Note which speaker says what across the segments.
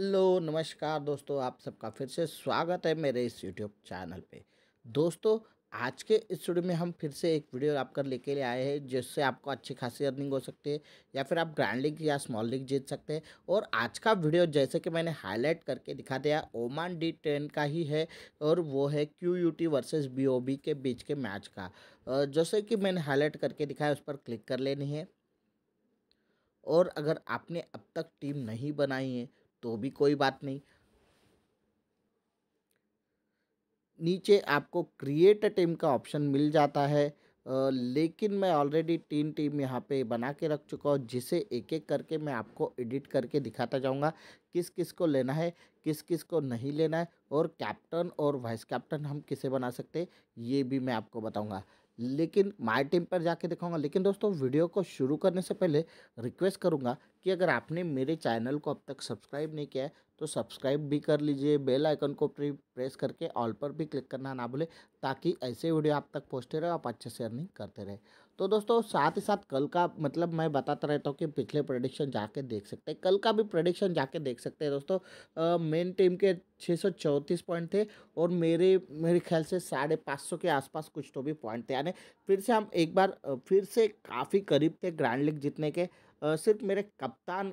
Speaker 1: hello नमस्कार दोस्तों आप सबका फिर से स्वागत है मेरे इस यूट्यूब चैनल पे दोस्तों आज के इस वीडियो में हम फिर से एक वीडियो आपका लेके ले आए हैं जिससे आपको अच्छी खासी अर्निंग हो सकती है या फिर आप ग्रैंड लीग या स्मॉल लीग जीत सकते हैं और आज का वीडियो जैसे कि मैंने हाईलाइट करके दिखा दिया ओमान डी टेन का ही है और वो है Q U T versus B O B के बीच के मैच का जैसे कि मैंने हाईलाइट करके दिखाया उस पर क्लिक कर लेनी है और अगर आपने अब तक टीम नहीं बनाई है तो भी कोई बात नहीं नीचे आपको क्रिएट टीम का ऑप्शन मिल जाता है लेकिन मैं ऑलरेडी तीन टीम यहाँ पे बना के रख चुका हूँ जिसे एक एक करके मैं आपको एडिट करके दिखाता जाऊँगा किस किस को लेना है किस किस को नहीं लेना है और कैप्टन और वाइस कैप्टन हम किसे बना सकते ये भी मैं आपको बताऊँगा लेकिन माई टीम पर जाके दिखाऊंगा लेकिन दोस्तों वीडियो को शुरू करने से पहले रिक्वेस्ट करूंगा कि अगर आपने मेरे चैनल को अब तक सब्सक्राइब नहीं किया है तो सब्सक्राइब भी कर लीजिए बेल आइकन को प्रेस करके ऑल पर भी क्लिक करना ना भूले ताकि ऐसे वीडियो आप तक पहुँचते रहे आप अच्छे से अर्निंग करते रहे तो दोस्तों साथ ही साथ कल का मतलब मैं बताता रहता हूँ कि पिछले प्रोडिक्शन जाके देख सकते हैं कल का भी प्रोडिक्शन जाके देख सकते हैं दोस्तों मेन टीम के छः पॉइंट थे और मेरे मेरे ख्याल से साढ़े पाँच सौ के आसपास कुछ तो भी पॉइंट थे यानी फिर से हम एक बार फिर से काफ़ी करीब थे ग्रैंड लीग जीतने के सिर्फ मेरे कप्तान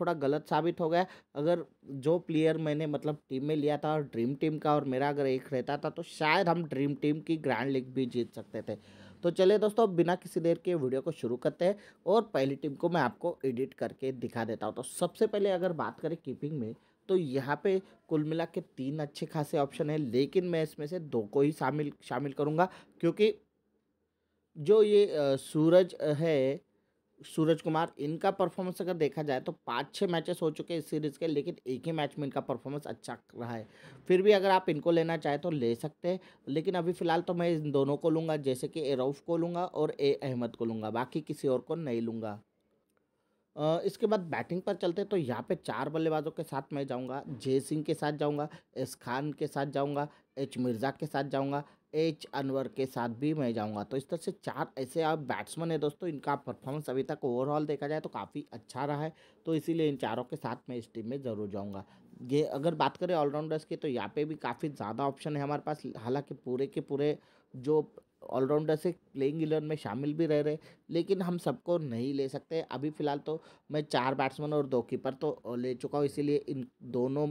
Speaker 1: थोड़ा गलत साबित हो गया अगर जो प्लेयर मैंने मतलब टीम में लिया था और ड्रीम टीम का और मेरा अगर एक रहता था तो शायद हम ड्रीम टीम की ग्रैंड लीग भी जीत सकते थे तो चलिए दोस्तों बिना किसी देर के वीडियो को शुरू करते हैं और पहली टीम को मैं आपको एडिट करके दिखा देता हूँ तो सबसे पहले अगर बात करें कीपिंग में तो यहाँ पे कुल मिला के तीन अच्छे खासे ऑप्शन हैं लेकिन मैं इसमें से दो को ही शामिल शामिल करूँगा क्योंकि जो ये सूरज है सूरज कुमार इनका परफॉर्मेंस अगर देखा जाए तो पाँच छः मैचेस हो चुके हैं इस सीरीज़ के लेकिन एक ही मैच में इनका परफॉर्मेंस अच्छा रहा है फिर भी अगर आप इनको लेना चाहे तो ले सकते हैं लेकिन अभी फ़िलहाल तो मैं इन दोनों को लूँगा जैसे कि एरौफ को लूँगा और ए अहमद को लूँगा बाकी किसी और को नहीं लूँगा इसके बाद बैटिंग पर चलते तो यहाँ पे चार बल्लेबाजों के साथ मैं जाऊँगा जय सिंह के साथ जाऊँगा एस खान के साथ जाऊँगा एच मिर्ज़ा के साथ जाऊँगा एच अनवर के साथ भी मैं जाऊँगा तो इस तरह से चार ऐसे आप बैट्समैन है दोस्तों इनका परफॉर्मेंस अभी तक ओवरऑल देखा जाए तो काफ़ी अच्छा रहा है तो इसीलिए इन चारों के साथ मैं इस टीम में ज़रूर जाऊँगा ये अगर बात करें ऑलराउंडर्स की तो यहाँ पे भी काफ़ी ज़्यादा ऑप्शन है हमारे पास हालांकि पूरे के पूरे जो ऑलराउंडर से प्लेइंग इलेवन में शामिल भी रह रहे लेकिन हम सबको नहीं ले सकते अभी फ़िलहाल तो मैं चार बैट्समैन और दो कीपर तो ले चुका हूँ इसीलिए इन दोनों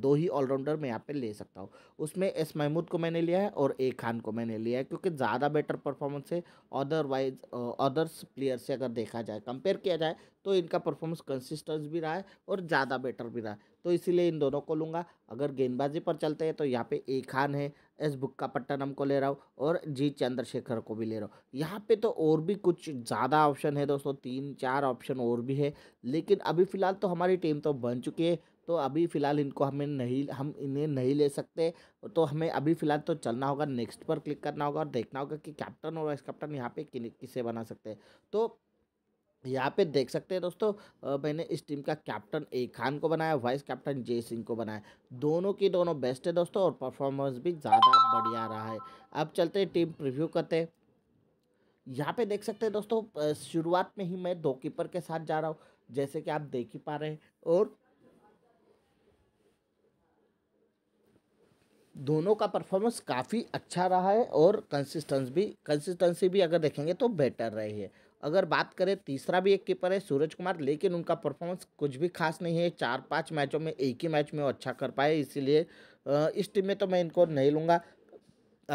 Speaker 1: दो ही ऑलराउंडर मैं यहाँ पे ले सकता हूँ उसमें एस महमूद को मैंने लिया है और ए खान को मैंने लिया है क्योंकि ज़्यादा बेटर परफॉर्मेंस है अदरवाइज अदर्स प्लेयर से अगर देखा जाए कंपेयर किया जाए तो इनका परफॉर्मेंस कंसिस्टेंस भी रहा है और ज़्यादा बेटर भी रहा है तो इसीलिए इन दोनों को लूँगा अगर गेंदबाजी पर चलते हैं तो यहाँ पे ए खान है एस बुक्कापट्टनम को ले रहा हूँ और जी चंद्रशेखर को भी ले रहा हूँ यहाँ पे तो और भी कुछ ज़्यादा ऑप्शन है दोस्तों तीन चार ऑप्शन और भी है लेकिन अभी फ़िलहाल तो हमारी टीम तो बन चुकी है तो अभी फ़िलहाल इनको हमें नहीं हम इन्हें नहीं ले सकते तो हमें अभी फ़िलहाल तो चलना होगा नेक्स्ट पर क्लिक करना होगा और देखना होगा कि कैप्टन और वाइस कैप्टन यहाँ पर किसे बना सकते हैं तो यहाँ पे देख सकते हैं दोस्तों मैंने इस टीम का कैप्टन ए खान को बनाया वाइस कैप्टन जय सिंह को बनाया दोनों की दोनों बेस्ट है दोस्तों और परफॉर्मेंस भी ज़्यादा बढ़िया रहा है अब चलते हैं टीम प्रिव्यू करते हैं यहाँ पे देख सकते हैं दोस्तों शुरुआत में ही मैं दो कीपर के साथ जा रहा हूँ जैसे कि आप देख ही पा रहे हैं और दोनों का परफॉर्मेंस काफ़ी अच्छा रहा है और कंसिस्टेंस भी कंसिस्टेंसी भी अगर देखेंगे तो बेटर रही है अगर बात करें तीसरा भी एक कीपर है सूरज कुमार लेकिन उनका परफॉर्मेंस कुछ भी खास नहीं है चार पांच मैचों में एक ही मैच में वो अच्छा कर पाए इसीलिए इस टीम में तो मैं इनको नहीं लूँगा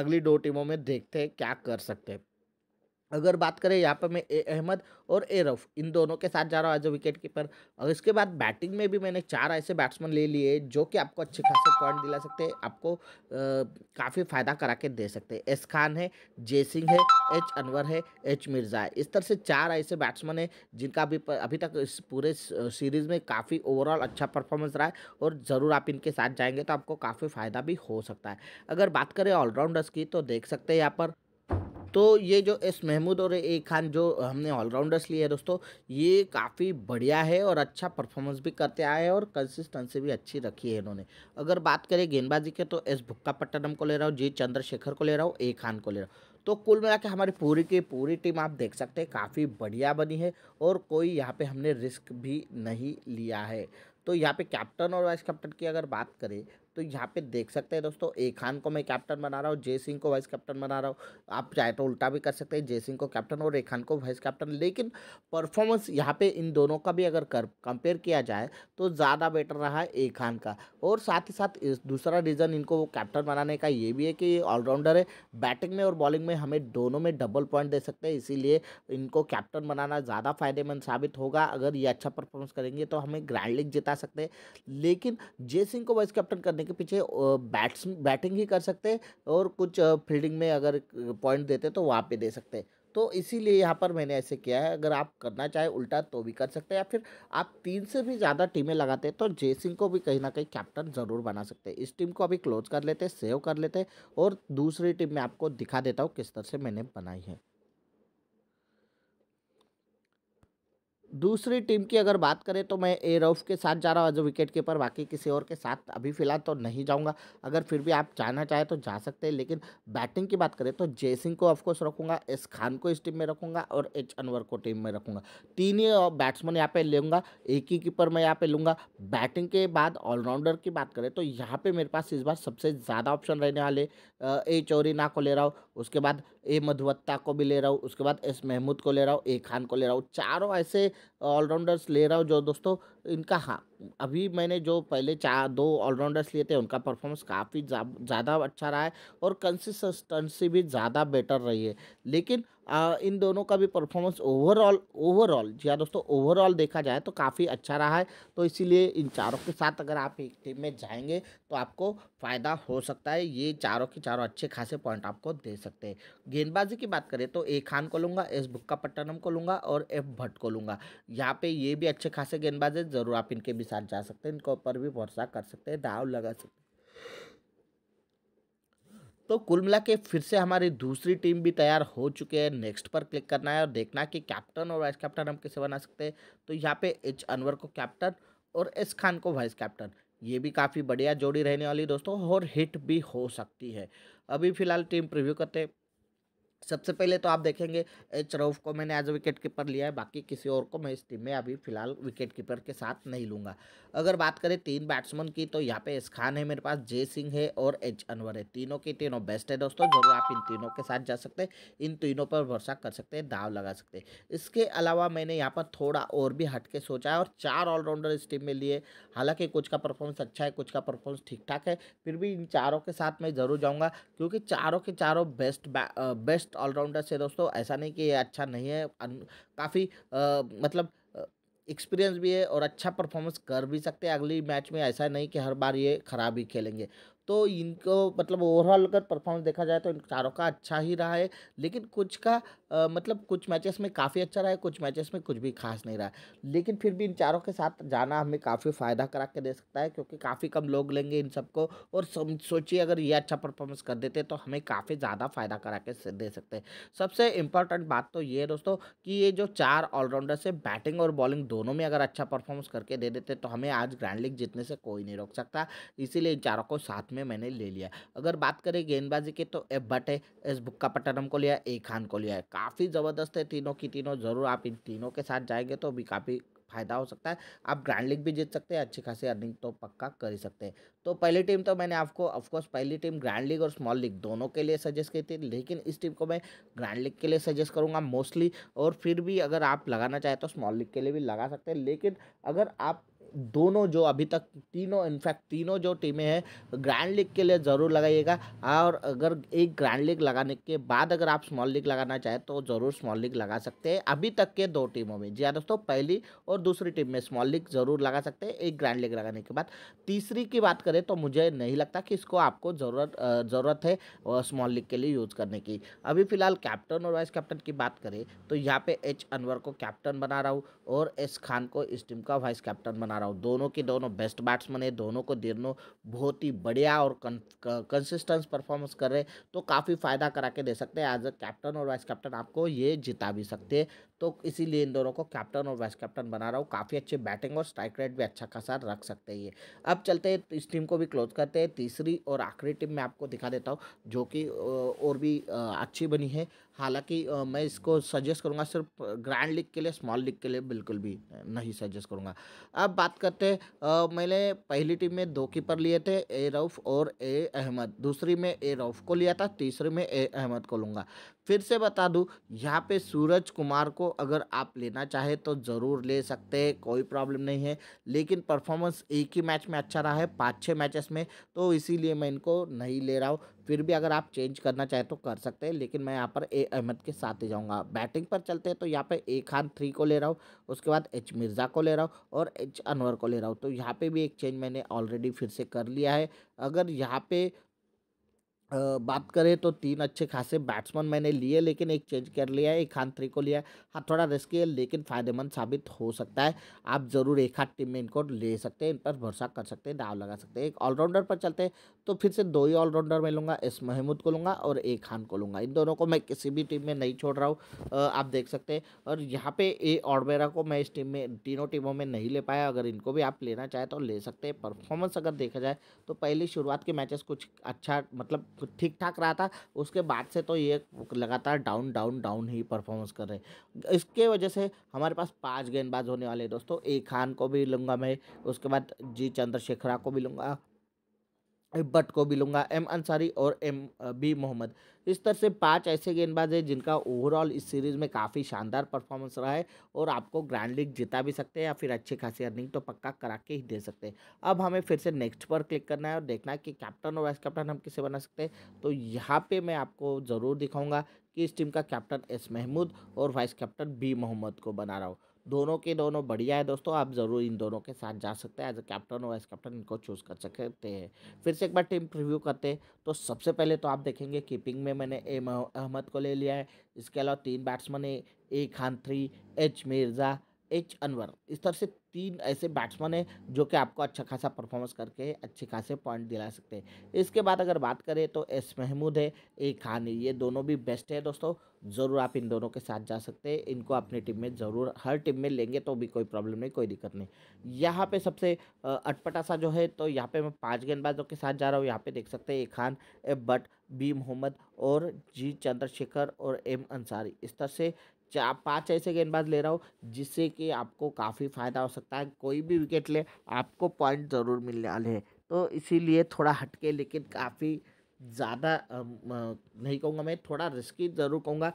Speaker 1: अगली दो टीमों में देखते हैं क्या कर सकते हैं अगर बात करें यहाँ पर मैं ए अहमद और ए रफ इन दोनों के साथ जा रहा हूँ एज अ विकेट कीपर और इसके बाद बैटिंग में भी मैंने चार ऐसे बैट्समैन ले लिए जो कि आपको अच्छे खासे पॉइंट दिला सकते हैं आपको काफ़ी फ़ायदा करा के दे सकते हैं एस खान है जे सिंह है एच अनवर है एच मिर्ज़ा है इस तरह से चार ऐसे बैट्समैन हैं जिनका अभी अभी तक इस पूरे सीरीज़ में काफ़ी ओवरऑल अच्छा परफॉर्मेंस रहा है और ज़रूर आप इनके साथ जाएंगे तो आपको काफ़ी फ़ायदा भी हो सकता है अगर बात करें ऑलराउंडर्स की तो देख सकते हैं यहाँ पर तो ये जो एस महमूद और ए खान जो हमने ऑलराउंडर्स लिए है दोस्तों ये काफ़ी बढ़िया है और अच्छा परफॉर्मेंस भी करते आए हैं और कंसिस्टेंसी भी अच्छी रखी है इन्होंने अगर बात करें गेंदबाजी के तो एस पट्टनम को ले रहा हूँ जी चंद्रशेखर को ले रहा हूँ ए खान को ले रहा हूँ तो कुल मिला के हमारी पूरी की पूरी टीम आप देख सकते हैं काफ़ी बढ़िया बनी है और कोई यहाँ पे हमने रिस्क भी नहीं लिया है तो यहाँ पे कैप्टन और वाइस कैप्टन की अगर बात करें तो यहाँ पे देख सकते हैं दोस्तों ए खान को मैं कैप्टन बना रहा हूँ जय सिंह को वाइस कैप्टन बना रहा हूँ आप चाहे तो उल्टा भी कर सकते हैं जय सिंह को कैप्टन और ए खान को वाइस कैप्टन लेकिन परफॉर्मेंस यहाँ पे इन दोनों का भी अगर कर कंपेयर किया जाए तो ज़्यादा बेटर रहा है ए खान का और साथ ही साथ दूसरा रीज़न इनको कैप्टन बनाने का ये भी है कि ये ऑलराउंडर है बैटिंग में और बॉलिंग में हमें दोनों में डबल पॉइंट दे सकते हैं इसीलिए इनको कैप्टन बनाना ज़्यादा फायदेमंद साबित होगा अगर ये अच्छा परफॉर्मेंस करेंगे तो हमें ग्रैंड लीग जिता सकते हैं लेकिन जय सिंह को वाइस कैप्टन करने के पीछे बैट्स बैटिंग ही कर सकते और कुछ फील्डिंग में अगर पॉइंट देते तो वहाँ पे दे सकते तो इसीलिए यहाँ पर मैंने ऐसे किया है अगर आप करना चाहे उल्टा तो भी कर सकते हैं या फिर आप तीन से भी ज़्यादा टीमें लगाते हैं तो जय सिंह को भी कहीं ना कहीं कैप्टन ज़रूर बना सकते हैं इस टीम को अभी क्लोज कर लेते सेव कर लेते और दूसरी टीम में आपको दिखा देता हूँ किस तरह से मैंने बनाई है दूसरी टीम की अगर बात करें तो मैं ए रऊफ के साथ जा रहा हूँ एज विकेट कीपर बाकी किसी और के साथ अभी फ़िलहाल तो नहीं जाऊँगा अगर फिर भी आप जाना चाहें तो जा सकते हैं लेकिन बैटिंग की बात करें तो जय सिंह को ऑफकोर्स रखूँगा एस खान को इस टीम में रखूँगा और एच अनवर को टीम में रखूँगा तीन ही बैट्समैन यहाँ पर लूँगा एक ही कीपर मैं यहाँ पर लूँगा बैटिंग के बाद ऑलराउंडर की बात करें तो यहाँ पर मेरे पास इस बार सबसे ज़्यादा ऑप्शन रहने वाले ए चौरी ना को ले रहा हूँ उसके बाद ए मधुवत्ता को भी ले रहा हूँ उसके बाद एस महमूद को ले रहा हूँ ए खान को ले रहा हूँ चारों ऐसे ऑलराउंडर्स ले रहा हूँ जो दोस्तों इनका हाँ अभी मैंने जो पहले चार दो ऑलराउंडर्स लिए थे उनका परफॉर्मेंस काफ़ी ज़्यादा जा, अच्छा रहा है और कंसिस्टेंसी भी ज़्यादा बेटर रही है लेकिन इन दोनों का भी परफॉर्मेंस ओवरऑल ओवरऑल जी हाँ दोस्तों ओवरऑल देखा जाए तो काफ़ी अच्छा रहा है तो इसीलिए इन चारों के साथ अगर आप एक टीम में जाएंगे तो आपको फ़ायदा हो सकता है ये चारों के चारों अच्छे खासे पॉइंट आपको दे सकते हैं गेंदबाजी की बात करें तो ए खान को लूँगा एस पट्टनम को लूँगा और एफ भट्ट को लूँगा यहाँ पर ये भी अच्छे खासे गेंदबाज है ज़रूर आप इनके भी साथ जा सकते हैं इनके ऊपर भी भरोसा कर सकते हैं दाव लगा सकते हैं तो कुल मिला के फिर से हमारी दूसरी टीम भी तैयार हो चुके हैं नेक्स्ट पर क्लिक करना है और देखना कि कैप्टन और वाइस कैप्टन हम कैसे बना सकते हैं तो यहाँ पे एच अनवर को कैप्टन और एस खान को वाइस कैप्टन ये भी काफ़ी बढ़िया जोड़ी रहने वाली दोस्तों और हिट भी हो सकती है अभी फ़िलहाल टीम प्रिव्यू करते हैं सबसे पहले तो आप देखेंगे एच रऊफ को मैंने एज विकेट कीपर लिया है बाकी किसी और को मैं इस टीम में अभी फिलहाल विकेट कीपर के साथ नहीं लूँगा अगर बात करें तीन बैट्समैन की तो यहाँ पे एस खान है मेरे पास जय सिंह है और एच अनवर है तीनों के तीनों बेस्ट है दोस्तों जरूर आप इन तीनों के साथ जा सकते हैं इन तीनों पर भरोसा कर सकते हैं दाव लगा सकते हैं इसके अलावा मैंने यहाँ पर थोड़ा और भी हट के सोचा है और चार ऑलराउंडर इस टीम में लिए हालांकि कुछ का परफॉर्मेंस अच्छा है कुछ का परफॉर्मेंस ठीक ठाक है फिर भी इन चारों के साथ मैं ज़रूर जाऊँगा क्योंकि चारों के चारों बेस्ट बेस्ट बेस्ट ऑलराउंडर से दोस्तों ऐसा नहीं कि ये अच्छा नहीं है काफ़ी मतलब एक्सपीरियंस भी है और अच्छा परफॉर्मेंस कर भी सकते हैं अगली मैच में ऐसा नहीं कि हर बार ये ख़राब ही खेलेंगे तो इनको मतलब ओवरऑल अगर परफॉर्मेंस देखा जाए तो इन चारों का अच्छा ही रहा है लेकिन कुछ का आ, मतलब कुछ मैचेस में काफ़ी अच्छा रहा है कुछ मैचेस में कुछ भी खास नहीं रहा है लेकिन फिर भी इन चारों के साथ जाना हमें काफ़ी फ़ायदा करा के दे सकता है क्योंकि काफ़ी कम लोग लेंगे इन सबको और सोचिए अगर ये अच्छा परफॉर्मेंस कर देते तो हमें काफ़ी ज़्यादा फ़ायदा करा के दे सकते हैं सबसे इम्पॉर्टेंट बात तो ये है दोस्तों कि ये जो चार ऑलराउंडर्स है बैटिंग और बॉलिंग दोनों में अगर अच्छा परफॉर्मेंस करके दे देते तो हमें आज ग्रैंड लीग जीतने से कोई नहीं रोक सकता इसीलिए इन चारों को साथ में में मैंने ले लिया अगर बात करें गेंदबाजी की तो F Butt S Bukkapatnam को लिया ए खान को लिया है काफ़ी ज़बरदस्त है तीनों की तीनों ज़रूर आप इन तीनों के साथ जाएंगे तो भी काफ़ी फायदा हो सकता है आप ग्रैंड लीग भी जीत सकते हैं अच्छी खासी अर्निंग तो पक्का कर ही सकते हैं तो पहली टीम तो मैंने आपको ऑफकोर्स पहली टीम ग्रैंड लीग और स्मॉल लीग दोनों के लिए सजेस्ट की थी लेकिन इस टीम को मैं ग्रैंड लीग के लिए सजेस्ट करूंगा मोस्टली और फिर भी अगर आप लगाना चाहें तो स्मॉल लीग के लिए भी लगा सकते हैं लेकिन अगर आप दोनों जो अभी तक तीनों इनफैक्ट तीनों जो टीमें हैं ग्रैंड लीग के लिए ज़रूर लगाइएगा और अगर एक ग्रैंड लीग लगाने के बाद अगर आप स्मॉल लीग लगाना चाहें तो ज़रूर स्मॉल लीग लगा सकते हैं अभी तक के दो टीमों में जी हाँ दोस्तों पहली और दूसरी टीम में स्मॉल लीग ज़रूर लगा सकते हैं एक ग्रैंड लीग लगाने के बाद तीसरी की बात करें तो मुझे नहीं लगता कि इसको आपको ज़रूरत ज़रूरत है स्मॉल लीग के लिए यूज़ करने की अभी फ़िलहाल कैप्टन और वाइस कैप्टन की बात करें तो यहाँ पर एच अनवर को कैप्टन बना रहा हूँ और एस खान को इस टीम का वाइस कैप्टन बना बता रहा हूँ दोनों के दोनों बेस्ट बैट्समैन है दोनों को दोनों बहुत ही बढ़िया और कंसिस्टेंस परफॉर्मेंस कर रहे तो काफ़ी फ़ायदा करा के दे सकते हैं एज अ कैप्टन और वाइस कैप्टन आपको ये जिता भी सकते हैं तो इसीलिए इन दोनों को कैप्टन और वाइस कैप्टन बना रहा हूँ काफ़ी अच्छे बैटिंग और स्ट्राइक रेट भी अच्छा खासा रख सकते हैं ये अब चलते हैं इस टीम को भी क्लोज करते हैं तीसरी और आखिरी टीम मैं आपको दिखा देता हूँ जो कि और भी अच्छी बनी है हालांकि मैं इसको सजेस्ट करूँगा सिर्फ ग्रैंड लीग के लिए स्मॉल लीग के लिए बिल्कुल भी नहीं सजेस्ट करूँगा अब बात करते मैंने पहली टीम में दो कीपर लिए थे ए रऊफ़ और ए अहमद दूसरी में ए रऊफ़ को लिया था तीसरे में ए अहमद को लूँगा फिर से बता दूँ यहाँ पे सूरज कुमार को अगर आप लेना चाहे तो ज़रूर ले सकते हैं कोई प्रॉब्लम नहीं है लेकिन परफॉर्मेंस एक ही मैच में अच्छा रहा है पाँच छः मैचेस में तो इसीलिए मैं इनको नहीं ले रहा हूँ फिर भी अगर आप चेंज करना चाहें तो कर सकते हैं लेकिन मैं यहाँ पर ए अहमद के साथ ही जाऊँगा बैटिंग पर चलते हैं तो यहाँ पे ए खान थ्री को ले रहा हूँ उसके बाद एच मिर्ज़ा को ले रहा हूँ और एच अनवर को ले रहा हूँ तो यहाँ पे भी एक चेंज मैंने ऑलरेडी फिर से कर लिया है अगर यहाँ पे बात करें तो तीन अच्छे खासे बैट्समैन मैंने लिए लेकिन एक चेंज कर लिया है एक खान थ्री को लिया है हाँ थोड़ा रिस्की है लेकिन फ़ायदेमंद साबित हो सकता है आप ज़रूर एक हाथ टीम में इनको ले सकते हैं इन पर भरोसा कर सकते हैं दाव लगा सकते हैं एक ऑलराउंडर पर चलते हैं तो फिर से दो ही ऑलराउंडर मैं लूँगा एस महमूद को लूँगा और ए खान को लूँगा इन दोनों को मैं किसी भी टीम में नहीं छोड़ रहा हूँ आप देख सकते हैं और यहाँ पे ए और को मैं इस टीम में तीनों टीमों में नहीं ले पाया अगर इनको भी आप लेना चाहें तो ले सकते हैं परफॉर्मेंस अगर देखा जाए तो पहली शुरुआत के मैचेस कुछ अच्छा मतलब ठीक ठाक रहा था उसके बाद से तो ये लगातार डाउन डाउन डाउन ही परफॉर्मेंस कर रहे इसके वजह से हमारे पास पाँच गेंदबाज होने वाले दोस्तों ए खान को भी लूँगा मैं उसके बाद जी चंद्रशेखरा को भी लूँगा बट को भी लूँगा एम अंसारी और एम बी मोहम्मद इस तरह से पांच ऐसे गेंदबाज हैं जिनका ओवरऑल इस सीरीज़ में काफ़ी शानदार परफॉर्मेंस रहा है और आपको ग्रैंड लीग जिता भी सकते हैं या फिर अच्छी खासी अर्निंग तो पक्का करा के ही दे सकते हैं अब हमें फिर से नेक्स्ट पर क्लिक करना है और देखना है कि कैप्टन और वाइस कैप्टन हम किसे बना सकते हैं तो यहाँ पर मैं आपको ज़रूर दिखाऊँगा कि इस टीम का कैप्टन एस महमूद और वाइस कैप्टन बी मोहम्मद को बना रहा हूँ दोनों के दोनों बढ़िया है दोस्तों आप ज़रूर इन दोनों के साथ जा सकते हैं एज अ कैप्टन और एज कैप्टन इनको चूज़ कर सकते हैं फिर से एक बार टीम रिव्यू करते हैं तो सबसे पहले तो आप देखेंगे कीपिंग में मैंने एम अहमद को ले लिया है इसके अलावा तीन बैट्समैन है A Khan three H Mirza H Anwar इस तरह से तीन ऐसे बैट्समैन हैं जो कि आपको अच्छा खासा परफॉर्मेंस करके अच्छे खासे पॉइंट दिला सकते हैं इसके बाद अगर बात करें तो एस महमूद है ए खान है ये दोनों भी बेस्ट है दोस्तों ज़रूर आप इन दोनों के साथ जा सकते हैं इनको अपनी टीम में ज़रूर हर टीम में लेंगे तो भी कोई प्रॉब्लम नहीं कोई दिक्कत नहीं यहाँ पे सबसे अटपटा सा जो है तो यहाँ पे मैं पांच गेंदबाजों के साथ जा रहा हूँ यहाँ पे देख सकते हैं A Khan A Butt B Mohammad और जी चंद्रशेखर और एम अंसारी इस तरह से चार पाँच ऐसे गेंदबाज ले रहा हूँ जिससे कि आपको काफ़ी फ़ायदा हो सकता है कोई भी विकेट ले आपको पॉइंट ज़रूर मिलने वाले हैं तो इसीलिए थोड़ा हटके लेकिन काफ़ी ज़्यादा नहीं कहूँगा मैं थोड़ा रिस्की ज़रूर कहूँगा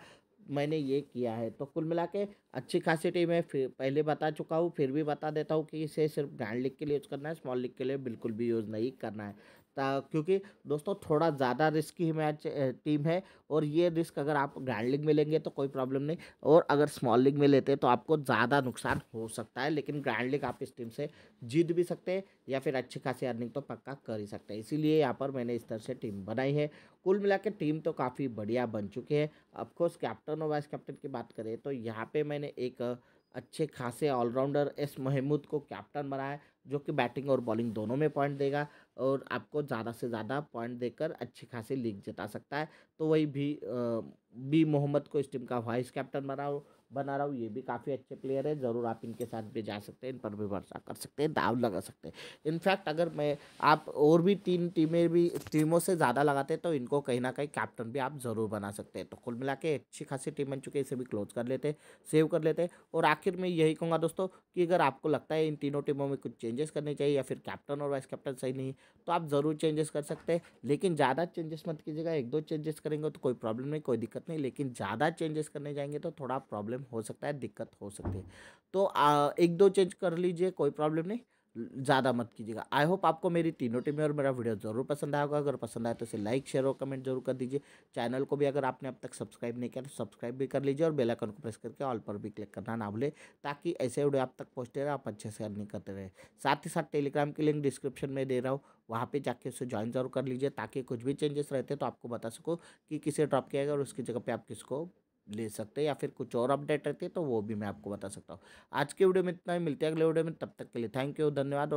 Speaker 1: मैंने ये किया है तो कुल मिला के अच्छी खासी टीम है फिर पहले बता चुका हूँ फिर भी बता देता हूँ कि इसे सिर्फ ब्रांड लिख के लिए यूज़ करना है स्मॉल लिख के लिए बिल्कुल भी यूज़ नहीं करना है क्योंकि दोस्तों थोड़ा ज़्यादा रिस्की मैच टीम है और ये रिस्क अगर आप ग्रैंड लीग में लेंगे तो कोई प्रॉब्लम नहीं और अगर स्मॉल लीग में लेते हैं तो आपको ज़्यादा नुकसान हो सकता है लेकिन ग्रैंड लीग आप इस टीम से जीत भी सकते हैं या फिर अच्छी खासी अर्निंग तो पक्का कर ही सकते हैं इसीलिए यहाँ पर मैंने इस तरह से टीम बनाई है कुल मिला के टीम तो काफ़ी बढ़िया बन चुकी है अफकोर्स कैप्टन और वाइस कैप्टन की बात करें तो यहाँ पर मैंने एक अच्छे खासे ऑलराउंडर एस महमूद को कैप्टन बनाया जो कि बैटिंग और बॉलिंग दोनों में पॉइंट देगा और आपको ज़्यादा से ज़्यादा पॉइंट देकर अच्छी खासी लीग जिता सकता है तो वही भी बी मोहम्मद को इस टीम का वाइस कैप्टन बनाओ बना रहा हूँ ये भी काफ़ी अच्छे प्लेयर है ज़रूर आप इनके साथ भी जा सकते हैं इन पर भी भरोसा कर सकते हैं दाव लगा सकते हैं इनफैक्ट अगर मैं आप और भी तीन टीमें भी टीमों से ज़्यादा लगाते हैं तो इनको कहीं ना कहीं कैप्टन भी आप ज़रूर बना सकते हैं तो कुल मिला के अच्छी खासी टीम बन चुकी है इसे भी क्लोज कर लेते सेव कर लेते और आखिर में यही कहूँगा दोस्तों कि अगर आपको लगता है इन तीनों टीमों में कुछ चेंजेस करने चाहिए या फिर कैप्टन और वाइस कैप्टन सही नहीं तो आप ज़रूर चेंजेस कर सकते हैं लेकिन ज़्यादा चेंजेस मत कीजिएगा एक दो चेंजेस करेंगे तो कोई प्रॉब्लम नहीं कोई दिक्कत नहीं लेकिन ज़्यादा चेंजेस करने जाएंगे तो थोड़ा प्रॉब्लम प्रॉब्लम हो सकता है दिक्कत हो सकती है तो आ, एक दो चेंज कर लीजिए कोई प्रॉब्लम नहीं ज़्यादा मत कीजिएगा आई होप आपको मेरी तीनों टीमें और मेरा वीडियो ज़रूर पसंद आएगा अगर पसंद आए तो इसे लाइक शेयर और कमेंट जरूर कर दीजिए चैनल को भी अगर आपने अब तक सब्सक्राइब नहीं किया तो सब्सक्राइब भी कर लीजिए और बेल आइकन को प्रेस करके ऑल पर भी क्लिक करना ना भूले ताकि ऐसे वीडियो आप तक पहुँचते रहे आप अच्छे से अर्निंग करते रहे साथ ही साथ टेलीग्राम की लिंक डिस्क्रिप्शन में दे रहा हूँ वहाँ पर जाके उसे ज्वाइन जरूर कर लीजिए ताकि कुछ भी चेंजेस रहते तो आपको बता सको कि किसे ड्रॉप किया गया और उसकी जगह पर आप किसको ले सकते हैं या फिर कुछ और अपडेट रहती है तो वो भी मैं आपको बता सकता हूँ आज के वीडियो में इतना ही मिलते हैं अगले वीडियो में तब तक के लिए थैंक यू धन्यवाद